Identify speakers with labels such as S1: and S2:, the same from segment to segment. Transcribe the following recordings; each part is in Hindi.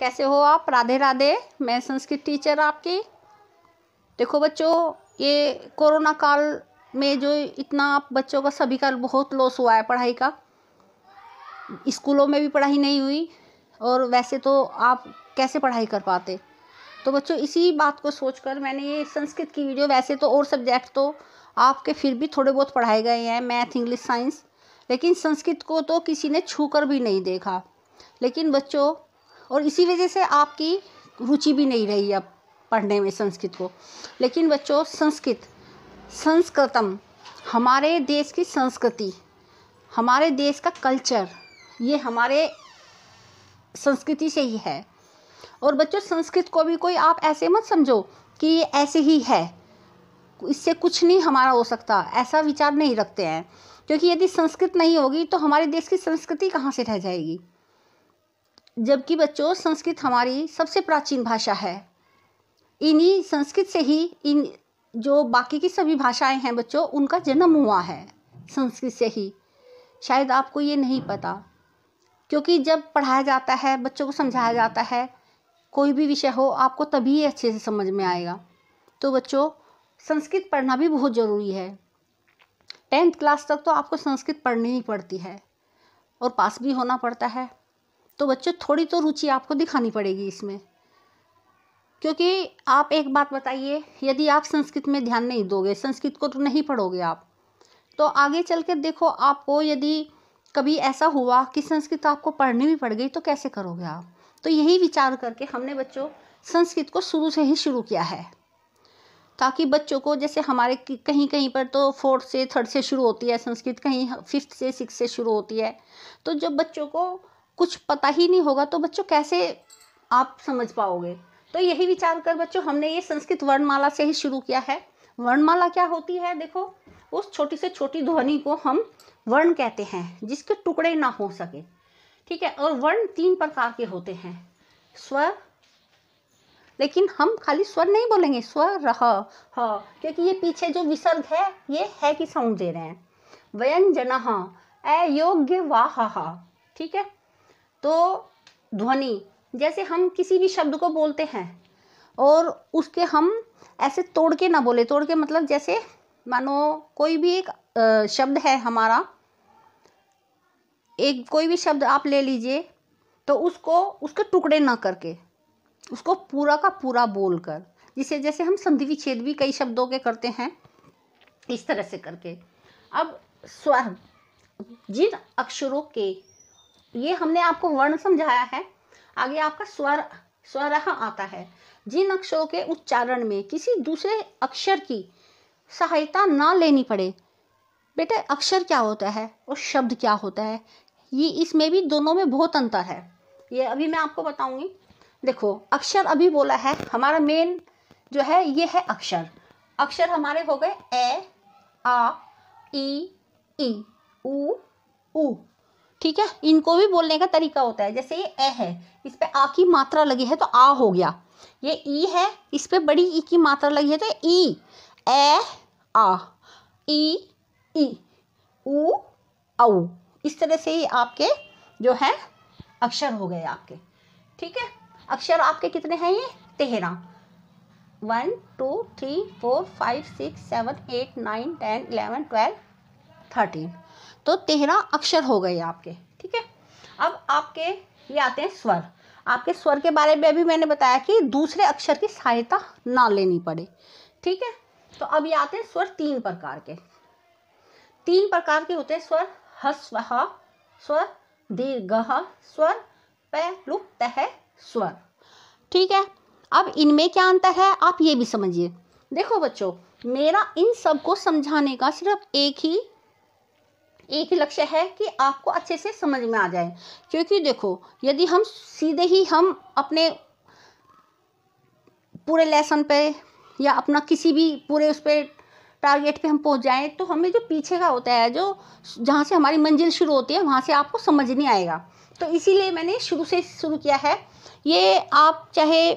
S1: कैसे हो आप राधे राधे मैं संस्कृत टीचर आपकी देखो बच्चों ये कोरोना काल में जो इतना आप बच्चों का सभी का बहुत लॉस हुआ है पढ़ाई का स्कूलों में भी पढ़ाई नहीं हुई और वैसे तो आप कैसे पढ़ाई कर पाते तो बच्चों इसी बात को सोचकर मैंने ये संस्कृत की वीडियो वैसे तो और सब्जेक्ट तो आपके फिर भी थोड़े बहुत पढ़ाए गए हैं मैथ इंग्लिश साइंस लेकिन संस्कृत को तो किसी ने छू कर भी नहीं देखा लेकिन बच्चों और इसी वजह से आपकी रुचि भी नहीं रही अब पढ़ने में संस्कृत को लेकिन बच्चों संस्कृत संस्कृतम हमारे देश की संस्कृति हमारे देश का कल्चर ये हमारे संस्कृति से ही है और बच्चों संस्कृत को भी कोई आप ऐसे मत समझो कि ये ऐसे ही है इससे कुछ नहीं हमारा हो सकता ऐसा विचार नहीं रखते हैं क्योंकि यदि संस्कृत नहीं होगी तो हमारे देश की संस्कृति कहाँ से रह जाएगी जबकि बच्चों संस्कृत हमारी सबसे प्राचीन भाषा है इन्हीं संस्कृत से ही इन जो बाकी की सभी भाषाएं हैं बच्चों उनका जन्म हुआ है संस्कृत से ही शायद आपको ये नहीं पता क्योंकि जब पढ़ाया जाता है बच्चों को समझाया जाता है कोई भी विषय हो आपको तभी अच्छे से समझ में आएगा तो बच्चों संस्कृत पढ़ना भी बहुत ज़रूरी है टेंथ क्लास तक तो आपको संस्कृत पढ़नी ही पड़ती है और पास भी होना पड़ता है तो बच्चों थोड़ी तो रुचि आपको दिखानी पड़ेगी इसमें क्योंकि आप एक बात बताइए यदि आप संस्कृत में ध्यान नहीं दोगे संस्कृत को तो नहीं पढ़ोगे आप तो आगे चल कर देखो आपको यदि कभी ऐसा हुआ कि संस्कृत आपको पढ़नी भी पड़ गई तो कैसे करोगे आप तो यही विचार करके हमने बच्चों संस्कृत को शुरू से ही शुरू किया है ताकि बच्चों को जैसे हमारे कहीं कहीं पर तो फोर्थ से थर्ड से शुरू होती है संस्कृत कहीं फिफ्थ से सिक्स से शुरू होती है तो जब बच्चों को कुछ पता ही नहीं होगा तो बच्चों कैसे आप समझ पाओगे तो यही विचार कर बच्चों हमने ये संस्कृत वर्णमाला से ही शुरू किया है वर्णमाला क्या होती है देखो उस छोटी से छोटी ध्वनि को हम वर्ण कहते हैं जिसके टुकड़े ना हो सके ठीक है और वर्ण तीन प्रकार के होते हैं स्वर लेकिन हम खाली स्वर नहीं बोलेंगे स्वर रह ह क्योंकि ये पीछे जो विसर्ग है ये है कि साउंड दे रहे हैं व्यंजना अयोग्य वाह ठीक है तो ध्वनि जैसे हम किसी भी शब्द को बोलते हैं और उसके हम ऐसे तोड़ के ना बोले तोड़ के मतलब जैसे मानो कोई भी एक शब्द है हमारा एक कोई भी शब्द आप ले लीजिए तो उसको उसके टुकड़े ना करके उसको पूरा का पूरा बोल कर जिसे जैसे हम संधि विच्छेद भी कई शब्दों के करते हैं इस तरह से करके अब स्वर जिन अक्षरों के ये हमने आपको वर्ण समझाया है आगे आपका स्वर स्वरह आता है जिन अक्षरों के उच्चारण में किसी दूसरे अक्षर की सहायता ना लेनी पड़े बेटे अक्षर क्या होता है और शब्द क्या होता है ये इसमें भी दोनों में बहुत अंतर है ये अभी मैं आपको बताऊंगी देखो अक्षर अभी बोला है हमारा मेन जो है ये है अक्षर अक्षर हमारे हो गए ए आ ई ई उ ठीक है इनको भी बोलने का तरीका होता है जैसे ये ए है इस पर आ की मात्रा लगी है तो आ हो गया ये ई है इस पर बड़ी ई की मात्रा लगी है तो ई ए आ ई ई उ औ इस तरह से ये आपके जो है अक्षर हो गए आपके ठीक है अक्षर आपके कितने हैं ये तेरह one two three four five six seven eight nine ten eleven twelve thirteen तो तेरह अक्षर हो गए आपके ठीक है अब आपके ये आते हैं स्वर आपके स्वर के बारे में अभी मैंने बताया कि दूसरे अक्षर की सहायता ना लेनी पड़े ठीक है तो अब ये आते हैं स्वर तीन प्रकार के तीन प्रकार के होते हैं स्वर हस्व स्वर दीर्घ स्वर पैलुप्त है स्वर ठीक है अब इनमें क्या अंतर है आप ये भी समझिए देखो बच्चों मेरा इन सब को समझाने का सिर्फ एक ही एक ही लक्ष्य है कि आपको अच्छे से समझ में आ जाए क्योंकि देखो यदि हम सीधे ही हम अपने पूरे लेसन पे या अपना किसी भी पूरे उस पर टारगेट पे हम पहुंच जाएं तो हमें जो पीछे का होता है जो जहाँ से हमारी मंजिल शुरू होती है वहाँ से आपको समझ नहीं आएगा तो इसीलिए मैंने शुरू से शुरू किया है ये आप चाहे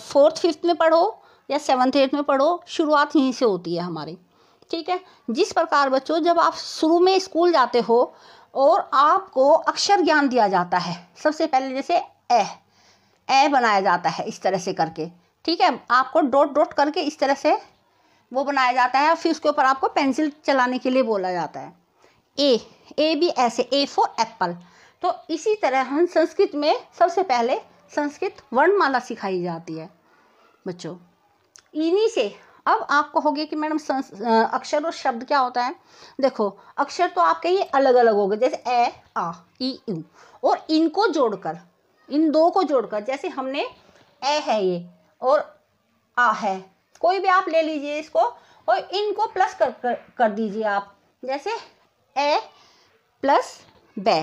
S1: फोर्थ फिफ्थ में पढ़ो या सेवन्थ एट्थ में पढ़ो शुरुआत यहीं से होती है हमारी ठीक है जिस प्रकार बच्चों जब आप शुरू में स्कूल जाते हो और आपको अक्षर ज्ञान दिया जाता है सबसे पहले जैसे ए ए बनाया जाता है इस तरह से करके ठीक है आपको डॉट डॉट करके इस तरह से वो बनाया जाता है फिर उसके ऊपर आपको पेंसिल चलाने के लिए बोला जाता है ए ए भी ऐसे ए फॉर एप्पल तो इसी तरह हम संस्कृत में सबसे पहले संस्कृत वर्णमाला सिखाई जाती है बच्चों इन्हीं से अब आप कहोगे कि मैडम अक्षर और शब्द क्या होता है देखो अक्षर तो आपके ये अलग अलग हो गए जैसे ए आ ई यू और इनको जोड़कर इन दो को जोड़कर जैसे हमने ए है ये और आ है कोई भी आप ले लीजिए इसको और इनको प्लस कर कर, कर दीजिए आप जैसे ए प्लस बे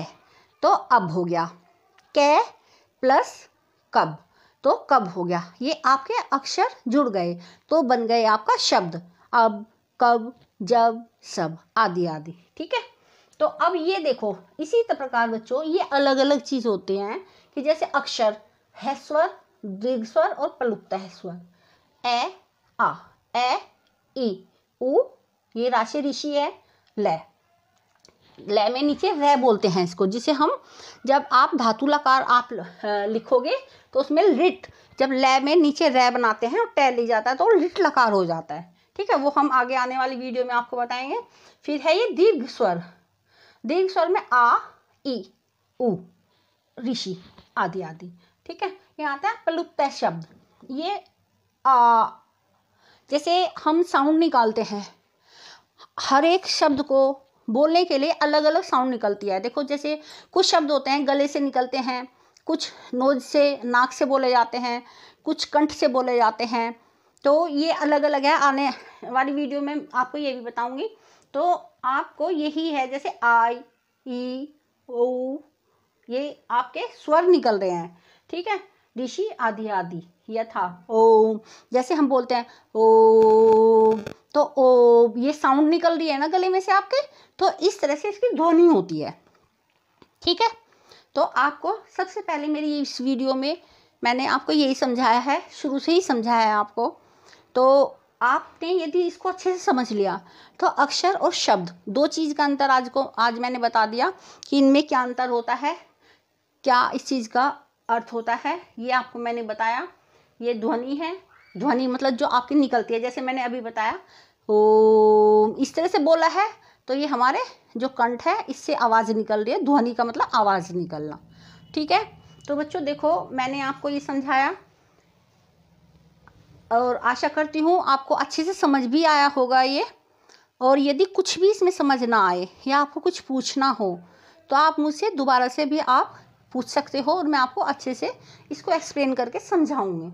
S1: तो अब हो गया कै प्लस कब तो कब हो गया ये आपके अक्षर जुड़ गए तो बन गए आपका शब्द अब कब जब सब आदि आदि ठीक है तो अब ये देखो इसी प्रकार बच्चों ये अलग अलग चीज़ होते हैं कि जैसे अक्षर है स्वर दीर्घ स्वर और प्रलुप्त है स्वर ए आ ए ई उ ये राशि ऋषि है लय लय में नीचे रह बोलते हैं इसको जिसे हम जब आप धातु लकार आप लिखोगे तो उसमें लिट जब लय में नीचे रह बनाते हैं और ले जाता है तो लिट लकार हो जाता है ठीक है वो हम आगे आने वाली वीडियो में आपको बताएंगे फिर है ये दीर्घ स्वर दीर्घ स्वर में आ ई उ ऋषि आदि आदि ठीक है ये आता है प्लुप्त शब्द ये आ जैसे हम साउंड निकालते हैं हर एक शब्द को बोलने के लिए अलग अलग साउंड निकलती है देखो जैसे कुछ शब्द होते हैं गले से निकलते हैं कुछ नोज से नाक से बोले जाते हैं कुछ कंठ से बोले जाते हैं तो ये अलग अलग है आने वाली वीडियो में आपको ये भी बताऊंगी तो आपको यही है जैसे आई ई ओ ये आपके स्वर निकल रहे हैं ठीक है ऋषि आदि आदि यथा ओ जैसे हम बोलते हैं ओ तो ओ ये साउंड निकल रही है ना गले में से आपके तो इस तरह से इसकी ध्वनि होती है ठीक है तो आपको सबसे पहले मेरी इस वीडियो में मैंने आपको यही समझाया है शुरू से ही समझाया है आपको तो आपने यदि इसको अच्छे से समझ लिया तो अक्षर और शब्द दो चीज़ का अंतर आज को आज मैंने बता दिया कि इनमें क्या अंतर होता है क्या इस चीज़ का अर्थ होता है ये आपको मैंने बताया ये ध्वनि है ध्वनि मतलब जो आपकी निकलती है जैसे मैंने अभी बताया ओ तो इस तरह से बोला है तो ये हमारे जो कंठ है इससे आवाज़ निकल रही है ध्वनि का मतलब आवाज़ निकलना ठीक है तो बच्चों देखो मैंने आपको ये समझाया और आशा करती हूँ आपको अच्छे से समझ भी आया होगा ये और यदि कुछ भी इसमें समझ ना आए या आपको कुछ पूछना हो तो आप मुझसे दोबारा से भी आप पूछ सकते हो और मैं आपको अच्छे से इसको एक्सप्लेन करके समझाऊंगी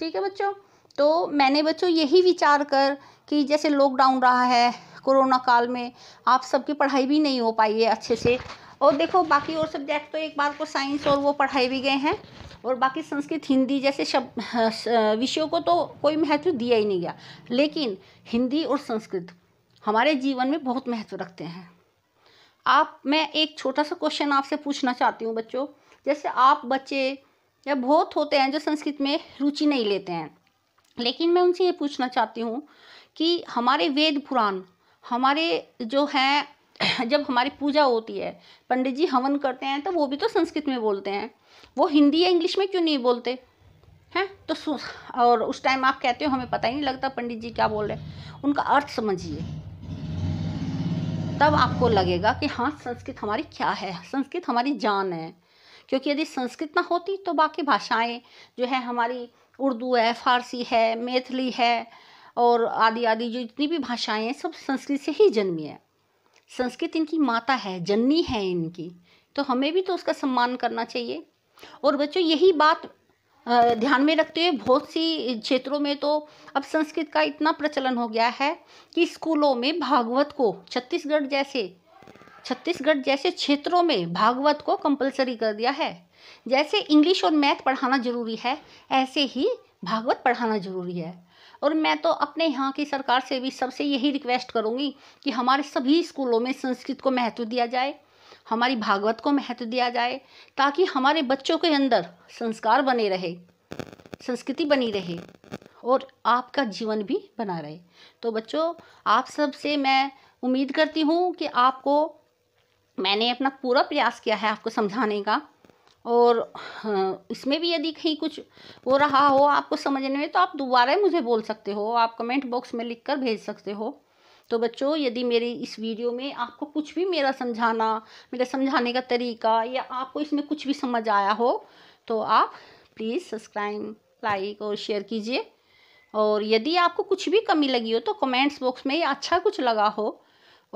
S1: ठीक है बच्चों तो मैंने बच्चों यही विचार कर कि जैसे लॉकडाउन रहा है कोरोना काल में आप सबकी पढ़ाई भी नहीं हो पाई है अच्छे से और देखो बाकी और सब्जेक्ट तो एक बार को साइंस और वो पढ़ाए भी गए हैं और बाकी संस्कृत हिंदी जैसे शब्द विषयों को तो कोई महत्व दिया ही नहीं गया लेकिन हिंदी और संस्कृत हमारे जीवन में बहुत महत्व रखते हैं आप मैं एक छोटा सा क्वेश्चन आपसे पूछना चाहती हूँ बच्चों जैसे आप बच्चे या बहुत होते हैं जो संस्कृत में रुचि नहीं लेते हैं लेकिन मैं उनसे ये पूछना चाहती हूँ कि हमारे वेद पुराण हमारे जो हैं जब हमारी पूजा होती है पंडित जी हवन करते हैं तो वो भी तो संस्कृत में बोलते हैं वो हिंदी या इंग्लिश में क्यों नहीं बोलते हैं तो और उस टाइम आप कहते हो हमें पता ही नहीं लगता पंडित जी क्या बोल रहे हैं उनका अर्थ समझिए तब आपको लगेगा कि हाँ संस्कृत हमारी क्या है संस्कृत हमारी जान है क्योंकि यदि संस्कृत ना होती तो बाकी भाषाएं जो है हमारी उर्दू है फारसी है मैथिली है और आदि आदि जो जितनी भी भाषाएं हैं सब संस्कृत से ही जन्मी है संस्कृत इनकी माता है जननी है इनकी तो हमें भी तो उसका सम्मान करना चाहिए और बच्चों यही बात ध्यान में रखते हुए बहुत सी क्षेत्रों में तो अब संस्कृत का इतना प्रचलन हो गया है कि स्कूलों में भागवत को छत्तीसगढ़ जैसे छत्तीसगढ़ जैसे क्षेत्रों में भागवत को कंपलसरी कर दिया है जैसे इंग्लिश और मैथ पढ़ाना ज़रूरी है ऐसे ही भागवत पढ़ाना ज़रूरी है और मैं तो अपने यहाँ की सरकार से भी सबसे यही रिक्वेस्ट करूँगी कि हमारे सभी स्कूलों में संस्कृत को महत्व दिया जाए हमारी भागवत को महत्व दिया जाए ताकि हमारे बच्चों के अंदर संस्कार बने रहे संस्कृति बनी रहे और आपका जीवन भी बना रहे तो बच्चों आप सब से मैं उम्मीद करती हूँ कि आपको मैंने अपना पूरा प्रयास किया है आपको समझाने का और इसमें भी यदि कहीं कुछ वो रहा हो आपको समझने में तो आप दोबारा मुझे बोल सकते हो आप कमेंट बॉक्स में लिख कर भेज सकते हो तो बच्चों यदि मेरी इस वीडियो में आपको कुछ भी मेरा समझाना मेरा समझाने का तरीका या आपको इसमें कुछ भी समझ आया हो तो आप प्लीज़ सब्सक्राइब लाइक और शेयर कीजिए और यदि आपको कुछ भी कमी लगी हो तो कमेंट्स बॉक्स में या अच्छा कुछ लगा हो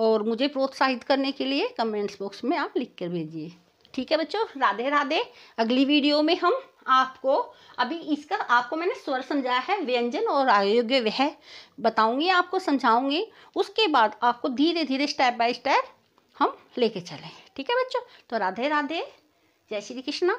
S1: और मुझे प्रोत्साहित करने के लिए कमेंट्स बॉक्स में आप लिख कर भेजिए ठीक है बच्चों राधे राधे अगली वीडियो में हम आपको अभी इसका आपको मैंने स्वर समझाया है व्यंजन और अयोग्य वह बताऊंगी आपको समझाऊंगी उसके बाद आपको धीरे धीरे स्टेप बाय स्टेप हम लेके चलें ठीक है बच्चों तो राधे राधे जय श्री कृष्णा